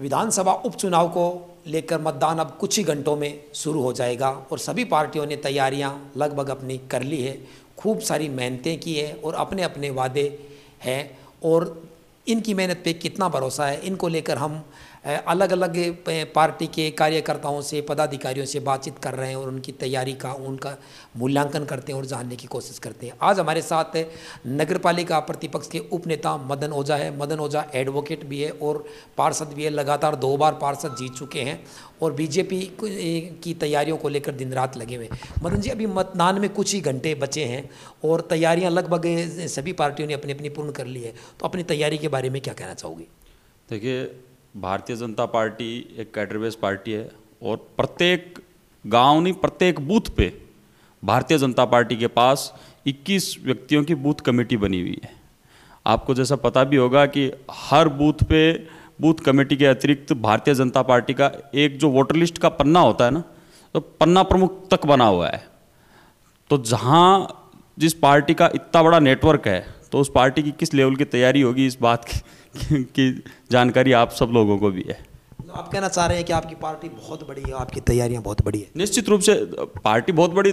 विधानसभा उपचुनाव को लेकर मतदान अब कुछ ही घंटों में शुरू हो जाएगा और सभी पार्टियों ने तैयारियां लगभग अपनी कर ली है खूब सारी मेहनतें की है और अपने अपने वादे हैं और इनकी मेहनत पे कितना भरोसा है इनको लेकर हम अलग अलग पार्टी के कार्यकर्ताओं से पदाधिकारियों से बातचीत कर रहे हैं और उनकी तैयारी का उनका मूल्यांकन करते हैं और जानने की कोशिश करते हैं आज हमारे साथ नगर पालिका प्रतिपक्ष के उपनेता मदन ओझा है मदन ओझा एडवोकेट भी है और पार्षद भी है लगातार दो बार पार्षद जीत चुके हैं और बीजेपी की तैयारियों को लेकर दिन रात लगे हुए मदन जी अभी मतदान में कुछ ही घंटे बचे हैं और तैयारियाँ लगभग सभी पार्टियों ने अपनी अपनी पूर्ण कर ली है तो अपनी तैयारी के बारे में क्या कहना चाहोगे देखिए भारतीय जनता पार्टी एक कैडरबेस पार्टी है और प्रत्येक गांव नहीं प्रत्येक बूथ पे भारतीय जनता पार्टी के पास 21 व्यक्तियों की बूथ कमेटी बनी हुई है आपको जैसा पता भी होगा कि हर बूथ पे बूथ कमेटी के अतिरिक्त भारतीय जनता पार्टी का एक जो वोटर लिस्ट का पन्ना होता है ना तो पन्ना प्रमुख तक बना हुआ है तो जहाँ जिस पार्टी का इतना बड़ा नेटवर्क है तो उस पार्टी की किस लेवल की तैयारी होगी इस बात की, की जानकारी आप सब लोगों को भी है तो आप कहना चाह रहे हैं कि आपकी पार्टी बहुत बड़ी है आपकी तैयारियां बहुत बड़ी है निश्चित रूप से पार्टी बहुत बड़ी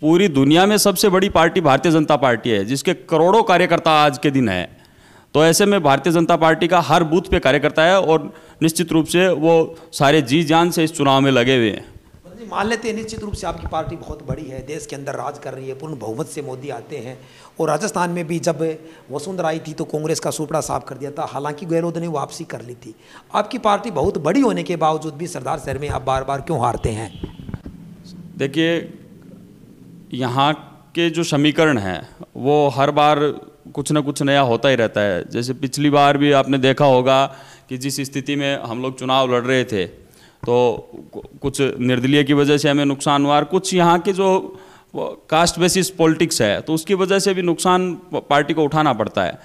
पूरी दुनिया में सबसे बड़ी पार्टी भारतीय जनता पार्टी है जिसके करोड़ों कार्यकर्ता आज के दिन है तो ऐसे में भारतीय जनता पार्टी का हर बूथ पे कार्यकर्ता है और निश्चित रूप से वो सारे जी जान से इस चुनाव में लगे हुए हैं जी मान लेते हैं निश्चित रूप से आपकी पार्टी बहुत बड़ी है देश के अंदर राज कर रही है पूर्ण बहुमत से मोदी आते हैं और राजस्थान में भी जब वसुंधरा आई थी तो कांग्रेस का सुपड़ा साफ कर दिया था हालांकि गहलोत ने वापसी कर ली थी आपकी पार्टी बहुत बड़ी होने के बावजूद भी सरदार शहर में आप बार बार क्यों हारते हैं देखिए यहाँ के जो समीकरण हैं वो हर बार कुछ ना कुछ नया होता ही रहता है जैसे पिछली बार भी आपने देखा होगा कि जिस स्थिति में हम लोग चुनाव लड़ रहे थे तो कुछ निर्दलीय की वजह से हमें नुकसान हुआ और कुछ यहाँ के जो कास्ट बेसिस पॉलिटिक्स है तो उसकी वजह से भी नुकसान पार्टी को उठाना पड़ता है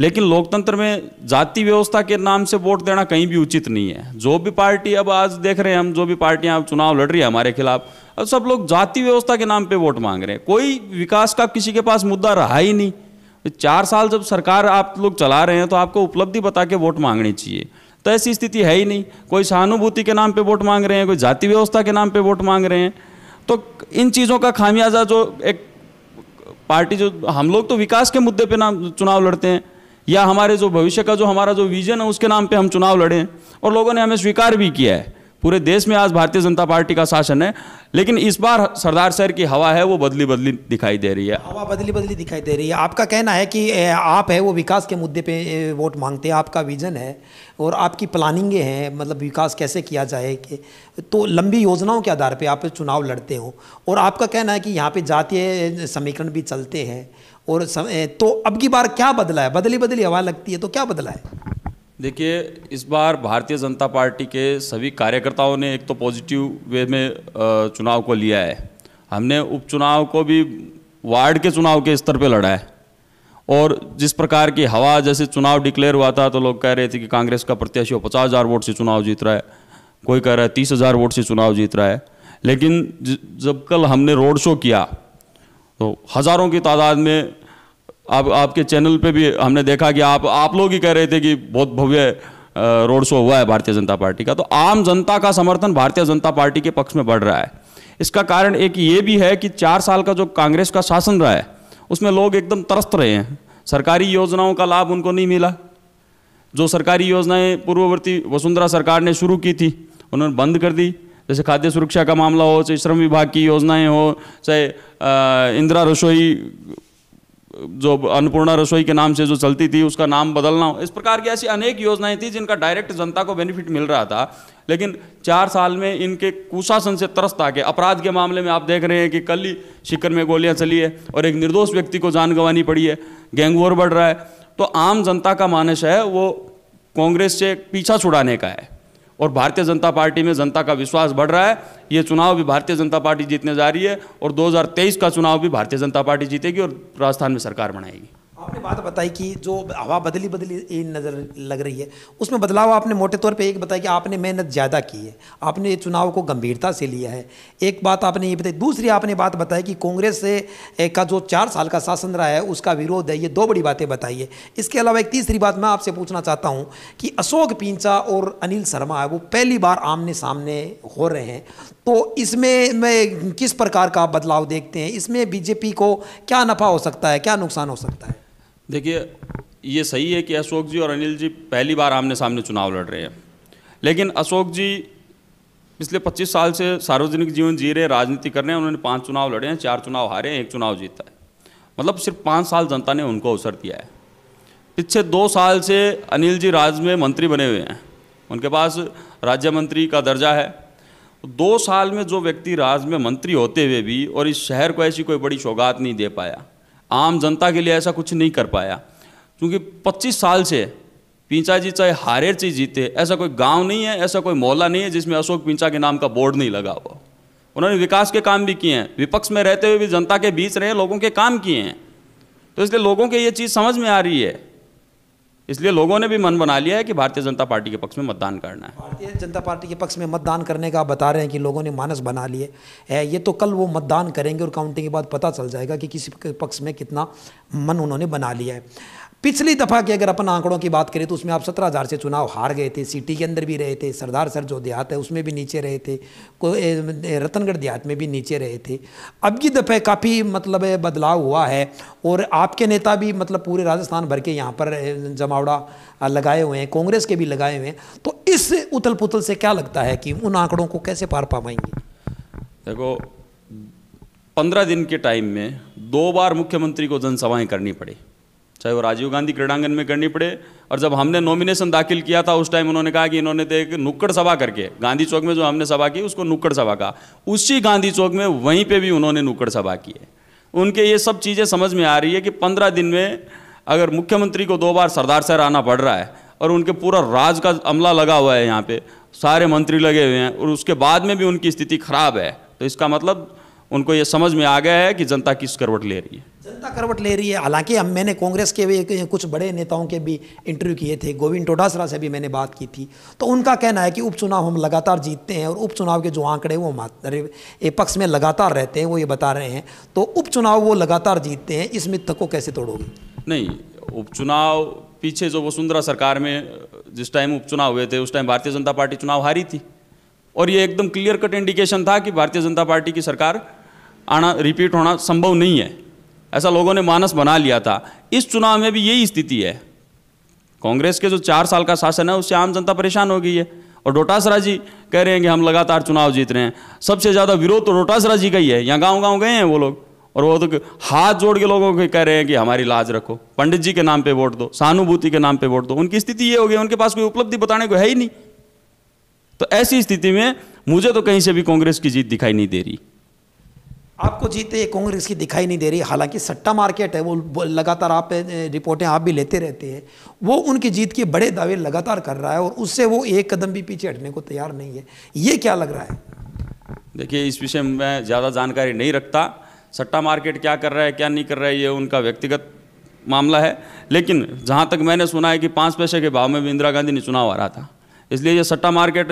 लेकिन लोकतंत्र में जाति व्यवस्था के नाम से वोट देना कहीं भी उचित नहीं है जो भी पार्टी अब आज देख रहे हैं हम जो भी पार्टियां अब चुनाव लड़ रही है हमारे खिलाफ अब सब लोग जाति व्यवस्था के नाम पे वोट मांग रहे हैं कोई विकास का किसी के पास मुद्दा रहा ही नहीं चार साल जब सरकार आप लोग चला रहे हैं तो आपको उपलब्धि बता के वोट मांगनी चाहिए तो ऐसी स्थिति है ही नहीं कोई सहानुभूति के नाम पे वोट मांग रहे हैं कोई जाति व्यवस्था के नाम पे वोट मांग रहे हैं तो इन चीज़ों का खामियाजा जो एक पार्टी जो हम लोग तो विकास के मुद्दे पे नाम चुनाव लड़ते हैं या हमारे जो भविष्य का जो हमारा जो विजन है उसके नाम पे हम चुनाव लड़े हैं और लोगों ने हमें स्वीकार भी किया है पूरे देश में आज भारतीय जनता पार्टी का शासन है लेकिन इस बार सरदार शहर की हवा है वो बदली बदली दिखाई दे रही है हवा बदली बदली दिखाई दे रही है आपका कहना है कि आप है वो विकास के मुद्दे पे वोट मांगते हैं आपका विजन है और आपकी प्लानिंगे हैं मतलब विकास कैसे किया जाए कि तो लंबी योजनाओं के आधार पर आप चुनाव लड़ते हो और आपका कहना है कि यहाँ पर जातीय समीकरण भी चलते हैं और सम... तो अब की बार क्या बदला है बदली बदली हवा लगती है तो क्या बदला है देखिए इस बार भारतीय जनता पार्टी के सभी कार्यकर्ताओं ने एक तो पॉजिटिव वे में चुनाव को लिया है हमने उपचुनाव को भी वार्ड के चुनाव के स्तर पे लड़ा है और जिस प्रकार की हवा जैसे चुनाव डिक्लेयर हुआ था तो लोग कह रहे थे कि कांग्रेस का प्रत्याशी पचास हज़ार वोट से चुनाव जीत रहा है कोई कह रहा है तीस हज़ार वोट से चुनाव जीत रहा है लेकिन जब कल हमने रोड शो किया तो हज़ारों की तादाद में आप आपके चैनल पे भी हमने देखा कि आप आप लोग ही कह रहे थे कि बहुत भव्य रोड शो हुआ है भारतीय जनता पार्टी का तो आम जनता का समर्थन भारतीय जनता पार्टी के पक्ष में बढ़ रहा है इसका कारण एक ये भी है कि चार साल का जो कांग्रेस का शासन रहा है उसमें लोग एकदम त्रस्त रहे हैं सरकारी योजनाओं का लाभ उनको नहीं मिला जो सरकारी योजनाएं पूर्ववर्ती वसुंधरा सरकार ने शुरू की थी उन्होंने बंद कर दी जैसे खाद्य सुरक्षा का मामला हो चाहे श्रम विभाग की योजनाएं हो चाहे इंदिरा रसोई जो अन्नपूर्णा रसोई के नाम से जो चलती थी उसका नाम बदलना हो इस प्रकार की ऐसी अनेक योजनाएं थी जिनका डायरेक्ट जनता को बेनिफिट मिल रहा था लेकिन चार साल में इनके कुशासन से त्रस्त आके अपराध के मामले में आप देख रहे हैं कि कल ही शिखर में गोलियां चली है और एक निर्दोष व्यक्ति को जान गंवानी पड़ी है गैंगवोर बढ़ रहा है तो आम जनता का मानस है वो कांग्रेस से पीछा छुड़ाने का है और भारतीय जनता पार्टी में जनता का विश्वास बढ़ रहा है ये चुनाव भी भारतीय जनता पार्टी जीतने जा रही है और 2023 का चुनाव भी भारतीय जनता पार्टी जीतेगी और राजस्थान में सरकार बनाएगी आपने बात बताई कि जो हवा बदली बदली नज़र लग रही है उसमें बदलाव आपने मोटे तौर पे एक बताया कि आपने मेहनत ज़्यादा की है आपने चुनाव को गंभीरता से लिया है एक बात आपने ये बताई दूसरी आपने बात बताई कि कांग्रेस से का जो चार साल का शासन रहा है उसका विरोध है ये दो बड़ी बातें बताई है इसके अलावा एक तीसरी बात मैं आपसे पूछना चाहता हूँ कि अशोक पिंचा और अनिल शर्मा है वो पहली बार आमने सामने हो रहे हैं तो इसमें मैं किस प्रकार का बदलाव देखते हैं इसमें बीजेपी को क्या नफ़ा हो सकता है क्या नुकसान हो सकता है देखिए ये सही है कि अशोक जी और अनिल जी पहली बार आमने सामने चुनाव लड़ रहे हैं लेकिन अशोक जी पिछले 25 साल से सार्वजनिक जीवन जी रहे राजनीति कर रहे हैं उन्होंने पांच चुनाव लड़े हैं चार चुनाव हारे हैं एक चुनाव जीता है मतलब सिर्फ पाँच साल जनता ने उनको अवसर दिया है पिछले दो साल से अनिल जी राज्य में मंत्री बने हुए हैं उनके पास राज्य मंत्री का दर्जा है दो साल में जो व्यक्ति राज्य में मंत्री होते हुए भी और इस शहर को ऐसी कोई बड़ी सौगात नहीं दे पाया आम जनता के लिए ऐसा कुछ नहीं कर पाया क्योंकि 25 साल से पिंचा जी चाहे हारेर चीज जीते ऐसा कोई गांव नहीं है ऐसा कोई मोहल्ला नहीं है जिसमें अशोक पिंचा के नाम का बोर्ड नहीं लगा हुआ उन्होंने विकास के काम भी किए हैं विपक्ष में रहते हुए भी जनता के बीच रहे लोगों के काम किए हैं तो इसलिए लोगों के ये चीज़ समझ में आ रही है इसलिए लोगों ने भी मन बना लिया है कि भारतीय जनता पार्टी के पक्ष में मतदान करना है भारतीय जनता पार्टी के पक्ष में मतदान करने का बता रहे हैं कि लोगों ने मानस बना लिए है ये तो कल वो मतदान करेंगे और काउंटिंग के बाद पता चल जाएगा कि किसी पक्ष में कितना मन उन्होंने बना लिया है पिछली दफ़ा की अगर अपन आंकड़ों की बात करें तो उसमें आप सत्रह हज़ार से चुनाव हार गए थे सिटी के अंदर भी रहे थे सरदार सर जो देहात है उसमें भी नीचे रहे थे रतनगढ़ देहात में भी नीचे रहे थे अब की दफ़े काफ़ी मतलब बदलाव हुआ है और आपके नेता भी मतलब पूरे राजस्थान भर के यहाँ पर जमावड़ा लगाए हुए हैं कांग्रेस के भी लगाए हुए हैं तो इस उथल पुथल से क्या लगता है कि उन आंकड़ों को कैसे पार पा पाएंगे देखो पंद्रह दिन के टाइम में दो बार मुख्यमंत्री को जनसभाएं करनी पड़ी चाहे वो राजीव गांधी क्रीड़ांगन में करनी पड़े और जब हमने नॉमिनेशन दाखिल किया था उस टाइम उन्होंने कहा कि इन्होंने तो एक नुक्कड़ सभा करके गांधी चौक में जो हमने सभा की उसको नुक्कड़ सभा कहा उसी गांधी चौक में वहीं पर भी उन्होंने नुक्कड़ सभा की है उनके ये सब चीज़ें समझ में आ रही है कि पंद्रह दिन में अगर मुख्यमंत्री को दो बार सरदार शहर आना पड़ रहा है और उनके पूरा राज का अमला लगा हुआ है यहाँ पे सारे मंत्री लगे हुए हैं और उसके बाद में भी उनकी स्थिति खराब है तो इसका मतलब उनको ये समझ में आ गया है कि जनता किस करवट ले रही है जनता करवट ले रही है हालांकि हम मैंने कांग्रेस के भी कुछ बड़े नेताओं के भी इंटरव्यू किए थे गोविंद टोडासरा से भी मैंने बात की थी तो उनका कहना है कि उपचुनाव हम लगातार जीतते हैं और उपचुनाव के जो आंकड़े वो हमारे पक्ष में लगातार रहते हैं वो ये बता रहे हैं तो उपचुनाव वो लगातार जीतते हैं इस मिथक को कैसे तोड़ोगे नहीं उपचुनाव पीछे जो वसुंधरा सरकार में जिस टाइम उपचुनाव हुए थे उस टाइम भारतीय जनता पार्टी चुनाव हारी थी और ये एकदम क्लियर कट इंडिकेशन था कि भारतीय जनता पार्टी की सरकार आना रिपीट होना संभव नहीं है ऐसा लोगों ने मानस बना लिया था इस चुनाव में भी यही स्थिति है कांग्रेस के जो चार साल का शासन है उससे आम जनता परेशान हो गई है और डोटासरा जी कह रहे हैं कि हम लगातार चुनाव जीत रहे हैं सबसे ज़्यादा विरोध तो डोटासरा जी का ही है यहाँ गाँव गाँव गए हैं वो लोग और वो तो हाथ जोड़ के लोगों को कह रहे हैं कि हमारी लाज रखो पंडित जी के नाम पे वोट दो सहानुभूति के नाम पे वोट दो उनकी स्थिति ये हो गई उनके पास कोई उपलब्धि बताने को है ही नहीं तो ऐसी स्थिति में मुझे तो कहीं से भी कांग्रेस की जीत दिखाई नहीं दे रही आपको जीते ये कांग्रेस की दिखाई नहीं दे रही हालांकि सट्टा मार्केट है वो लगातार आप रिपोर्टें आप भी लेते रहते हैं वो उनकी जीत के बड़े दावे लगातार कर रहा है और उससे वो एक कदम भी पीछे हटने को तैयार नहीं है ये क्या लग रहा है देखिए इस विषय में मैं ज़्यादा जानकारी नहीं रखता सट्टा मार्केट क्या कर रहा है क्या नहीं कर रहा है ये उनका व्यक्तिगत मामला है लेकिन जहाँ तक मैंने सुना है कि पाँच पैसे के भाव में भी इंदिरा गांधी ने चुनाव आ रहा था इसलिए ये सट्टा मार्केट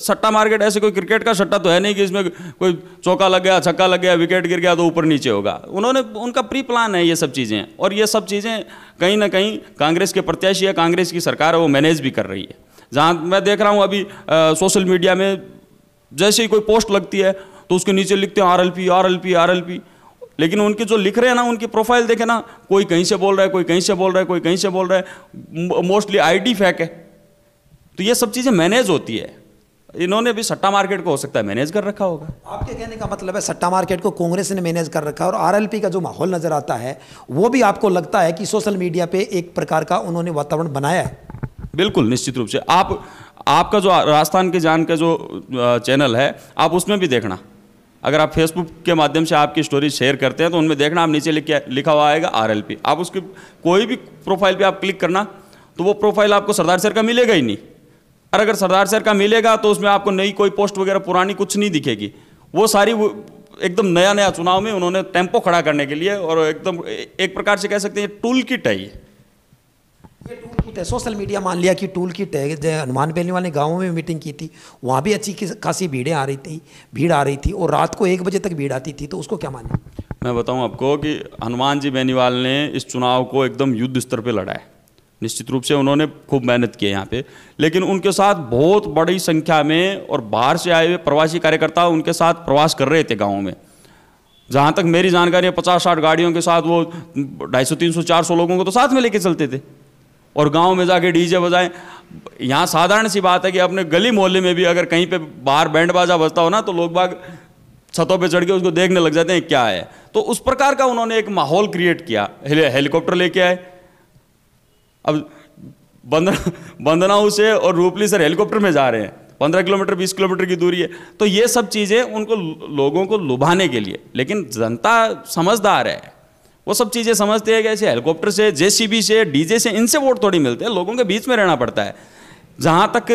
सट्टा मार्केट ऐसे कोई क्रिकेट का सट्टा तो है नहीं कि इसमें कोई चौका लग गया छक्का लग गया विकेट गिर गया तो ऊपर नीचे होगा उन्होंने उनका प्री प्लान है ये सब चीज़ें और ये सब चीज़ें कहीं ना कहीं कांग्रेस के प्रत्याशी या कांग्रेस की सरकार है वो मैनेज भी कर रही है जहाँ मैं देख रहा हूँ अभी सोशल मीडिया में जैसे ही कोई पोस्ट लगती है तो उसके नीचे लिखते हैं R L P R L P R L P लेकिन उनके जो लिख रहे हैं ना उनकी प्रोफाइल देखे ना कोई कहीं से बोल रहा है कोई कहीं से बोल रहा है कोई कहीं से बोल रहा है मोस्टली आईडी फैक है तो ये सब चीज़ें मैनेज होती है इन्होंने भी सट्टा मार्केट को हो सकता है मैनेज कर रखा होगा आपके कहने का मतलब है सट्टा मार्केट को कांग्रेस ने मैनेज कर रखा है और आरएलपी का जो माहौल नज़र आता है वो भी आपको लगता है कि सोशल मीडिया पे एक प्रकार का उन्होंने वातावरण बनाया है बिल्कुल निश्चित रूप से आप आपका जो राजस्थान के जान का जो चैनल है आप उसमें भी देखना अगर आप फेसबुक के माध्यम से आपकी स्टोरी शेयर करते हैं तो उनमें देखना आप नीचे लिख लिखा हुआ आएगा आर आप उसकी कोई भी प्रोफाइल पर आप क्लिक करना तो वो प्रोफाइल आपको सरदार सर का मिलेगा ही नहीं और अगर सरदार शहर का मिलेगा तो उसमें आपको नई कोई पोस्ट वगैरह पुरानी कुछ नहीं दिखेगी वो सारी एकदम नया नया चुनाव में उन्होंने टेम्पो खड़ा करने के लिए और एकदम एक प्रकार से कह सकते हैं टूल किट है ये टूल किट है सोशल मीडिया मान लिया कि टूल किट है जो हनुमान बेली वाले गाँवों में मीटिंग की थी वहाँ भी अच्छी खासी भीड़ें आ रही थी भीड़ आ रही थी और रात को एक बजे तक भीड़ आती थी तो उसको क्या मान मैं बताऊँ आपको कि हनुमान जी बेनीवाल ने इस चुनाव को एकदम युद्ध स्तर पर लड़ा है निश्चित रूप से उन्होंने खूब मेहनत की है यहाँ पे लेकिन उनके साथ बहुत बड़ी संख्या में और बाहर से आए हुए प्रवासी कार्यकर्ता उनके साथ प्रवास कर रहे थे गाँव में जहाँ तक मेरी जानकारी है पचास साठ गाड़ियों के साथ वो ढाई सौ तीन सौ चार सौ लोगों को तो साथ में लेके चलते थे और गांव में जाके डीजे बजाएं यहाँ साधारण सी बात है कि अपने गली मोहल्ले में भी अगर कहीं पे बाहर बैंड बाजा बजता हो ना तो लोग बाग छतों पे चढ़ के उसको देखने लग जाते हैं क्या है तो उस प्रकार का उन्होंने एक माहौल क्रिएट किया हेलीकॉप्टर लेके आए अब बंदना बंदनाऊ से और रूपली सर हेलीकॉप्टर में जा रहे हैं पंद्रह किलोमीटर बीस किलोमीटर की दूरी है तो ये सब चीज़ें उनको लोगों को लुभाने के लिए लेकिन जनता समझदार है वो सब चीज़ें समझते हैं कि ऐसे हेलीकॉप्टर से जेसीबी से डीजे से इनसे वोट थोड़ी मिलते हैं लोगों के बीच में रहना पड़ता है जहाँ तक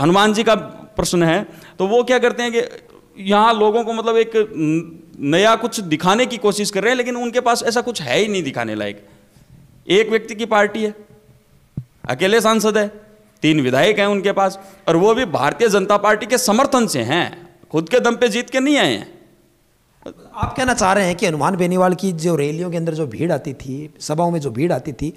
हनुमान जी का प्रश्न है तो वो क्या करते हैं कि यहाँ लोगों को मतलब एक नया कुछ दिखाने की कोशिश कर रहे हैं लेकिन उनके पास ऐसा कुछ है ही नहीं दिखाने लायक एक व्यक्ति की पार्टी है अकेले सांसद है तीन विधायक हैं उनके पास और वो भी भारतीय जनता पार्टी के समर्थन से हैं खुद के दम पे जीत के नहीं आए हैं आप कहना चाह रहे हैं कि हनुमान बेनीवाल की जो रैलियों के अंदर जो भीड़ आती थी सभाओं में जो भीड़ आती थी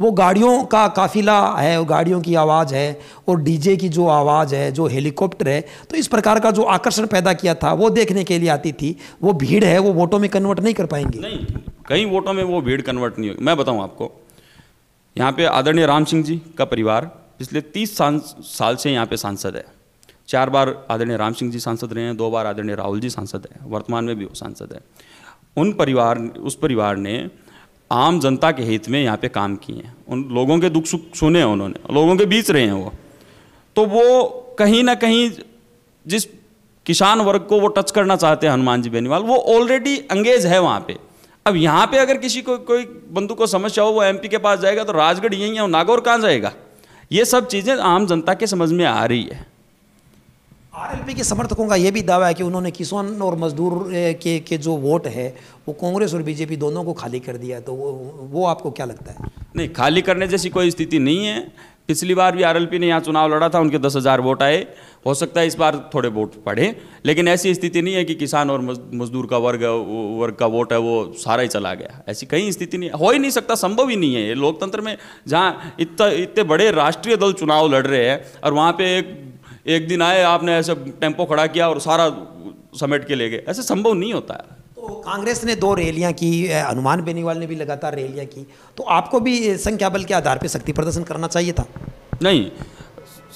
वो गाड़ियों का काफिला है गाड़ियों की आवाज़ है और डीजे की जो आवाज़ है जो हेलीकॉप्टर है तो इस प्रकार का जो आकर्षण पैदा किया था वो देखने के लिए आती थी वो भीड़ है वो वोटों में कन्वर्ट नहीं कर पाएंगे नहीं कई वोटों में वो भीड़ कन्वर्ट नहीं होगी मैं बताऊँ आपको यहाँ पर आदरणीय राम सिंह जी का परिवार पिछले तीस साल से यहाँ पर सांसद है चार बार आदरणीय राम सिंह जी सांसद रहे हैं दो बार आदरणीय राहुल जी सांसद हैं वर्तमान में भी वो सांसद हैं उन परिवार उस परिवार ने आम जनता के हित में यहाँ पे काम किए हैं उन लोगों के दुख सुख सुने हैं उन्होंने लोगों के बीच रहे हैं वो तो वो कहीं ना कहीं जिस किसान वर्ग को वो टच करना चाहते हैं हनुमान जी बेनीवाल वो ऑलरेडी अंगेज है वहाँ पे अब यहाँ पे अगर किसी को कोई बंधु को समस्या हो वो एमपी के पास जाएगा तो राजगढ़ यहीं है नागौर कहाँ जाएगा ये सब चीज़ें आम जनता के समझ में आ रही है आरएलपी के समर्थकों का ये भी दावा है कि उन्होंने किसान और मजदूर के के जो वोट है वो कांग्रेस और बीजेपी दोनों को खाली कर दिया तो वो वो आपको क्या लगता है नहीं खाली करने जैसी कोई स्थिति नहीं है पिछली बार भी आरएलपी ने यहाँ चुनाव लड़ा था उनके दस हज़ार वोट आए हो सकता है इस बार थोड़े वोट पड़े लेकिन ऐसी स्थिति नहीं है कि किसान और मजदूर का वर्ग वर्ग का वोट है वो सारा ही चला गया ऐसी कहीं स्थिति नहीं हो ही नहीं सकता संभव ही नहीं है ये लोकतंत्र में जहाँ इतना इतने बड़े राष्ट्रीय दल चुनाव लड़ रहे हैं और वहाँ पे एक एक दिन आए आपने ऐसे टेम्पो खड़ा किया और सारा समेट के ले गए ऐसे संभव नहीं होता है तो कांग्रेस ने दो रैलियां की हनुमान बेनीवाल ने भी लगातार रैलियां की तो आपको भी संख्या बल के आधार पर शक्ति प्रदर्शन करना चाहिए था नहीं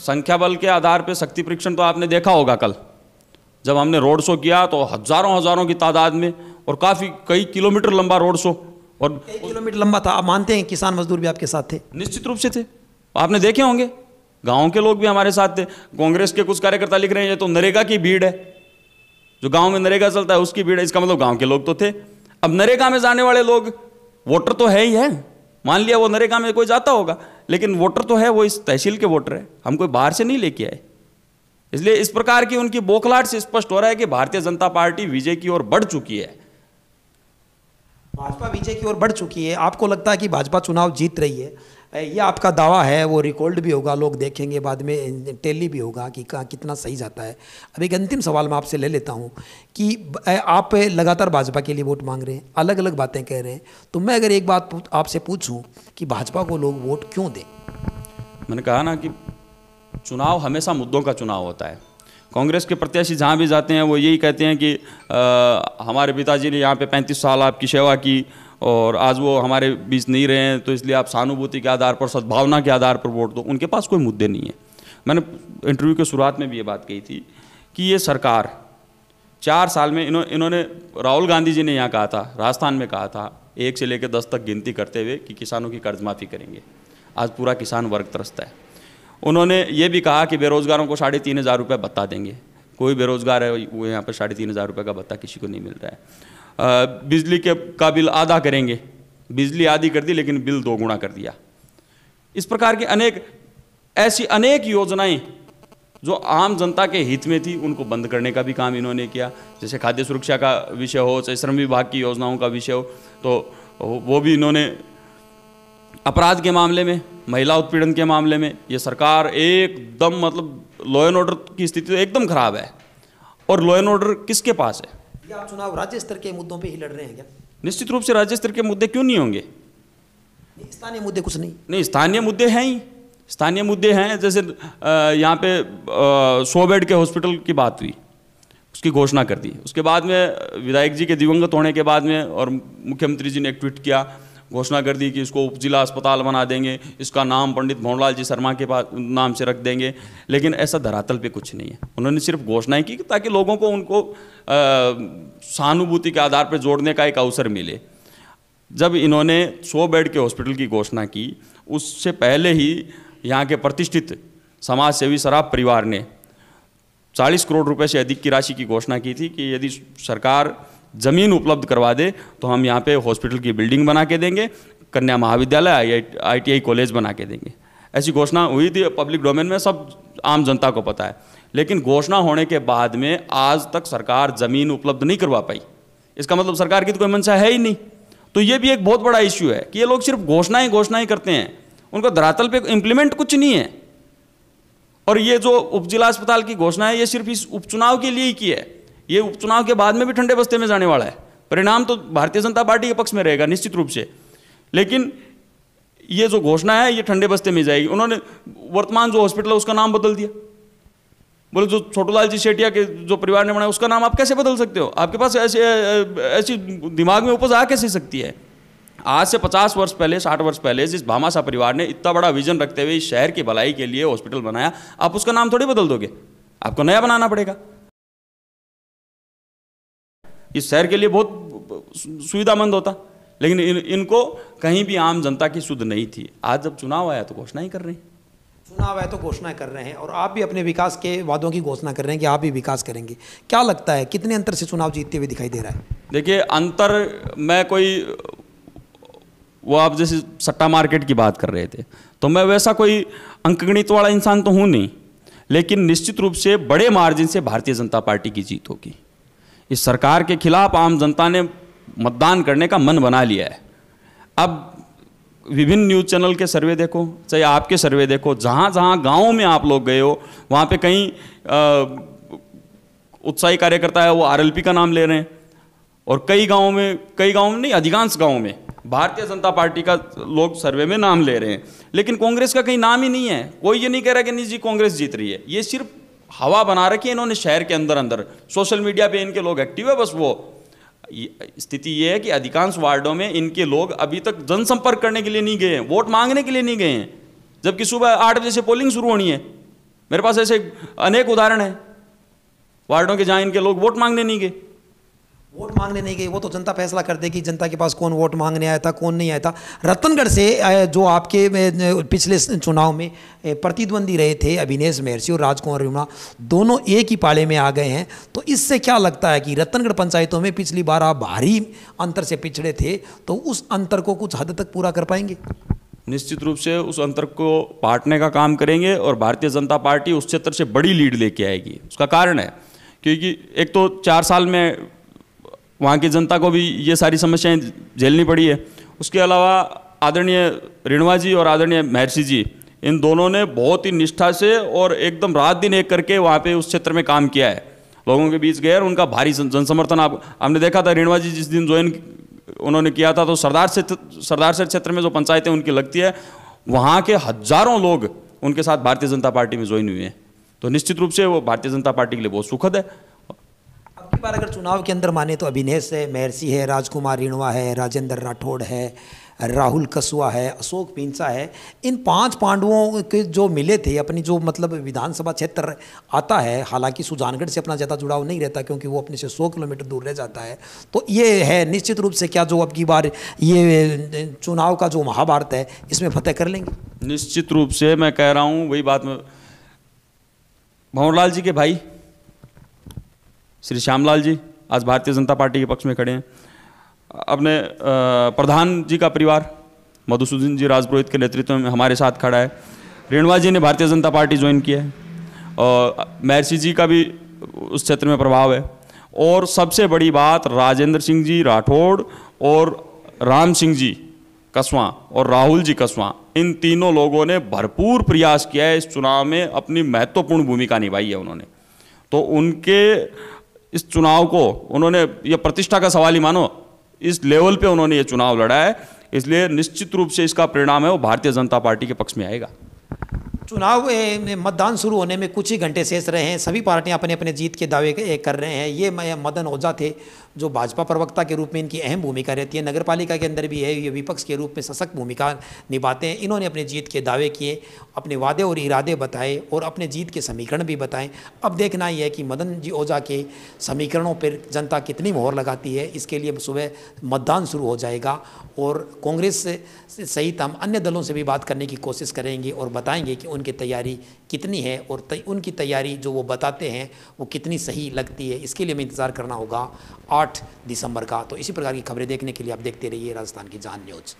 संख्या बल के आधार पर शक्ति परीक्षण तो आपने देखा होगा कल जब हमने रोड शो किया तो हजारों हजारों की तादाद में और काफ़ी कई किलोमीटर लंबा रोड शो और किलोमीटर लंबा था आप मानते हैं किसान मजदूर भी आपके साथ थे निश्चित रूप से थे आपने देखे होंगे गांव के लोग भी हमारे साथ थे कांग्रेस के कुछ कार्यकर्ता लिख रहे हैं ये तो नरेगा की भीड़ है जो गांव में नरेगा चलता है उसकी भीड़ है इसका मतलब गांव के लोग तो थे अब नरेगा में जाने वाले लोग वोटर तो है ही है मान लिया वो नरेगा में कोई जाता होगा लेकिन वोटर तो है वो इस तहसील के वोटर है हम कोई बाहर से नहीं लेके आए इसलिए इस प्रकार की उनकी बोखलाट से स्पष्ट हो रहा है कि भारतीय जनता पार्टी विजय की ओर बढ़ चुकी है भाजपा विजय की ओर बढ़ चुकी है आपको लगता है कि भाजपा चुनाव जीत रही है ये आपका दावा है वो रिकॉर्ड भी होगा लोग देखेंगे बाद में टेली भी होगा कि कहाँ कितना सही जाता है अब एक अंतिम सवाल मैं आपसे ले लेता हूँ कि आप लगातार भाजपा के लिए वोट मांग रहे हैं अलग अलग बातें कह रहे हैं तो मैं अगर एक बात आपसे पूछूँ कि भाजपा को लोग वोट क्यों दें मैंने कहा ना कि चुनाव हमेशा मुद्दों का चुनाव होता है कांग्रेस के प्रत्याशी जहाँ भी जाते हैं वो यही कहते हैं कि आ, हमारे पिताजी ने यहाँ पे पैंतीस साल आपकी सेवा की और आज वो हमारे बीच नहीं रहे हैं तो इसलिए आप सहानुभूति के आधार पर सद्भावना के आधार पर वोट दो उनके पास कोई मुद्दे नहीं है मैंने इंटरव्यू के शुरुआत में भी ये बात कही थी कि ये सरकार चार साल में इन्हों इन्होंने राहुल गांधी जी ने यहाँ कहा था राजस्थान में कहा था एक से लेकर दस तक गिनती करते हुए कि किसानों की कर्ज माफ़ी करेंगे आज पूरा किसान वर्ग त्रस्त है उन्होंने ये भी कहा कि बेरोज़गारों को साढ़े तीन हज़ार रुपये भत्ता देंगे कोई बेरोज़गार है वो यहाँ पर साढ़े तीन हज़ार रुपये का भत्ता किसी को नहीं मिल रहा है बिजली के का बिल आधा करेंगे बिजली आधी कर दी लेकिन बिल दो गुणा कर दिया इस प्रकार की अनेक ऐसी अनेक योजनाएं जो आम जनता के हित में थी उनको बंद करने का भी काम इन्होंने किया जैसे खाद्य सुरक्षा का विषय हो चाहे श्रम विभाग की योजनाओं का विषय हो तो वो भी इन्होंने अपराध के मामले में महिला उत्पीड़न के मामले में ये सरकार एकदम मतलब लॉ एंड ऑर्डर की स्थिति तो एकदम खराब है और लॉ एंड ऑर्डर किसके पास है या आप चुनाव राज्य स्तर के मुद्दों पे ही लड़ रहे हैं क्या निश्चित रूप से राज्य स्तर के मुद्दे क्यों नहीं होंगे स्थानीय मुद्दे कुछ नहीं नहीं स्थानीय मुद्दे हैं ही स्थानीय मुद्दे हैं जैसे यहाँ पे सौ बेड के हॉस्पिटल की बात हुई उसकी घोषणा कर दी उसके बाद में विधायक जी के दिवंगत होने के बाद में और मुख्यमंत्री जी ने एक ट्वीट किया घोषणा कर दी कि इसको उप जिला अस्पताल बना देंगे इसका नाम पंडित मोहनलाल जी शर्मा के पास नाम से रख देंगे लेकिन ऐसा धरातल पे कुछ नहीं है उन्होंने सिर्फ घोषणाएं की ताकि लोगों को उनको सहानुभूति के आधार पर जोड़ने का एक अवसर मिले जब इन्होंने सौ बेड के हॉस्पिटल की घोषणा की उससे पहले ही यहाँ के प्रतिष्ठित समाज सेवी शराब परिवार ने चालीस करोड़ रुपये से अधिक की राशि की घोषणा की थी कि यदि सरकार ज़मीन उपलब्ध करवा दे तो हम यहाँ पे हॉस्पिटल की बिल्डिंग बना के देंगे कन्या महाविद्यालय आई आई कॉलेज बना के देंगे ऐसी घोषणा हुई थी पब्लिक डोमेन में सब आम जनता को पता है लेकिन घोषणा होने के बाद में आज तक सरकार ज़मीन उपलब्ध नहीं करवा पाई इसका मतलब सरकार की तो कोई मंशा है ही नहीं तो ये भी एक बहुत बड़ा इश्यू है कि ये लोग सिर्फ घोषणा ही घोषणा ही करते हैं उनको धरातल पे इम्प्लीमेंट कुछ नहीं है और ये जो उप जिला अस्पताल की घोषणा है ये सिर्फ इस उपचुनाव के लिए ही की है ये उपचुनाव के बाद में भी ठंडे बस्ते में जाने वाला है परिणाम तो भारतीय जनता पार्टी के पक्ष में रहेगा निश्चित रूप से लेकिन ये जो घोषणा है ये ठंडे बस्ते में जाएगी उन्होंने वर्तमान जो हॉस्पिटल है उसका नाम बदल दिया बोले जो छोटूलाल जी सेठिया के जो परिवार ने बनाया उसका नाम आप कैसे बदल सकते हो आपके पास ऐसी ऐसी दिमाग में उपज आ कैसे सकती है आज से पचास वर्ष पहले साठ वर्ष पहले जिस भामाशाह परिवार ने इतना बड़ा विजन रखते हुए इस शहर की भलाई के लिए हॉस्पिटल बनाया आप उसका नाम थोड़ी बदल दोगे आपको नया बनाना पड़ेगा इस शहर के लिए बहुत सुविधामंद होता लेकिन इन, इनको कहीं भी आम जनता की सुध नहीं थी आज जब चुनाव आया तो घोषणा ही कर रहे हैं चुनाव आया तो घोषणा कर रहे हैं और आप भी अपने विकास के वादों की घोषणा कर रहे हैं कि आप भी विकास करेंगे क्या लगता है कितने अंतर से चुनाव जीतते हुए दिखाई दे रहा है देखिए अंतर मैं कोई वो आप जैसे सट्टा मार्केट की बात कर रहे थे तो मैं वैसा कोई अंकगणित वाला इंसान तो हूँ नहीं लेकिन निश्चित रूप से बड़े मार्जिन से भारतीय जनता पार्टी की जीत होगी इस सरकार के खिलाफ आम जनता ने मतदान करने का मन बना लिया है अब विभिन्न न्यूज़ चैनल के सर्वे देखो चाहे आपके सर्वे देखो जहाँ जहाँ गाँव में आप लोग गए हो वहाँ पे कहीं उत्साही कार्यकर्ता है वो आरएलपी का नाम ले रहे हैं और कई गाँव में कई गाँव में नहीं अधिकांश गाँव में भारतीय जनता पार्टी का लोग सर्वे में नाम ले रहे हैं लेकिन कांग्रेस का कहीं नाम ही नहीं है कोई ये नहीं कह रहा कि नहीं जी कांग्रेस जीत रही है ये सिर्फ हवा बना रखी है इन्होंने शहर के अंदर अंदर सोशल मीडिया पे इनके लोग एक्टिव है बस वो स्थिति ये है कि अधिकांश वार्डों में इनके लोग अभी तक जनसंपर्क करने के लिए नहीं गए हैं वोट मांगने के लिए नहीं गए हैं जबकि सुबह आठ बजे से पोलिंग शुरू होनी है मेरे पास ऐसे अनेक उदाहरण हैं वार्डों के जहाँ इनके लोग वोट मांगने नहीं गए वोट मांगने नहीं गए वो तो जनता फैसला कर देगी जनता के पास कौन वोट मांगने आया था कौन नहीं आया था रतनगढ़ से जो आपके पिछले चुनाव में प्रतिद्वंदी रहे थे अभिनेश महर्षि और राजकुमार रिमा दोनों एक ही पाले में आ गए हैं तो इससे क्या लगता है कि रतनगढ़ पंचायतों में पिछली बार आप भारी अंतर से पिछड़े थे तो उस अंतर को कुछ हद तक पूरा कर पाएंगे निश्चित रूप से उस अंतर को पाटने का काम करेंगे और भारतीय जनता पार्टी उस क्षेत्र से बड़ी लीड लेके आएगी उसका कारण है क्योंकि एक तो चार साल में वहाँ की जनता को भी ये सारी समस्याएं झेलनी पड़ी है उसके अलावा आदरणीय रेणुआ जी और आदरणीय महर्षि जी इन दोनों ने बहुत ही निष्ठा से और एकदम रात दिन एक करके वहाँ पे उस क्षेत्र में काम किया है लोगों के बीच गए और उनका भारी जन समर्थन आप हमने देखा था रेणुआ जी जिस दिन ज्वाइन उन्होंने किया था तो सरदार से सरदार सेठ क्षेत्र में जो पंचायतें उनकी लगती है वहाँ के हजारों लोग उनके साथ भारतीय जनता पार्टी में ज्वाइन हुए हैं तो निश्चित रूप से वो भारतीय जनता पार्टी के लिए बहुत सुखद है बार अगर चुनाव के अंदर माने तो अभिनेश है महर्षि है राजकुमार रीणवा है राजेंद्र राठौड़ है राहुल कसुआ है अशोक पिंसा है इन पांच पांडवों के जो मिले थे अपनी जो मतलब विधानसभा क्षेत्र आता है हालांकि सुजानगढ़ से अपना ज़्यादा जुड़ाव नहीं रहता क्योंकि वो अपने से सौ किलोमीटर दूर रह जाता है तो ये है निश्चित रूप से क्या जो अब की बार ये चुनाव का जो महाभारत है इसमें फतेह कर लेंगे निश्चित रूप से मैं कह रहा हूँ वही बात में भंवरलाल जी के भाई श्री श्यामलाल जी आज भारतीय जनता पार्टी के पक्ष में खड़े हैं अपने प्रधान जी का परिवार मधुसूदन जी राजपुरोहित के नेतृत्व में हमारे साथ खड़ा है रेणुवा जी ने भारतीय जनता पार्टी ज्वाइन किया है और महर्षि जी का भी उस क्षेत्र में प्रभाव है और सबसे बड़ी बात राजेंद्र सिंह जी राठौड़ और राम सिंह जी कस्वा और राहुल जी कस्वा इन तीनों लोगों ने भरपूर प्रयास किया है इस चुनाव में अपनी महत्वपूर्ण भूमिका निभाई है उन्होंने तो उनके इस चुनाव को उन्होंने यह प्रतिष्ठा का सवाल ही मानो इस लेवल पे उन्होंने ये चुनाव लड़ा है इसलिए निश्चित रूप से इसका परिणाम है वो भारतीय जनता पार्टी के पक्ष में आएगा चुनाव में मतदान शुरू होने में कुछ ही घंटे शेष रहे हैं सभी पार्टियां अपने अपने जीत के दावे कर रहे हैं ये मदन ओझा थे जो भाजपा प्रवक्ता के रूप में इनकी अहम भूमिका रहती है नगरपालिका के अंदर भी है ये विपक्ष के रूप में सशक्त भूमिका निभाते हैं इन्होंने अपने जीत के दावे किए अपने वादे और इरादे बताए और अपने जीत के समीकरण भी बताएं अब देखना ही है कि मदन जी ओझा के समीकरणों पर जनता कितनी मोहर लगाती है इसके लिए सुबह मतदान शुरू हो जाएगा और कांग्रेस सहित हम अन्य दलों से भी बात करने की कोशिश करेंगे और बताएंगे कि उनकी तैयारी कितनी है और उनकी तैयारी जो वो बताते हैं वो कितनी सही लगती है इसके लिए हमें इंतज़ार करना होगा आठ दिसंबर का तो इसी प्रकार की खबरें देखने के लिए आप देखते रहिए राजस्थान की जान न्यूज़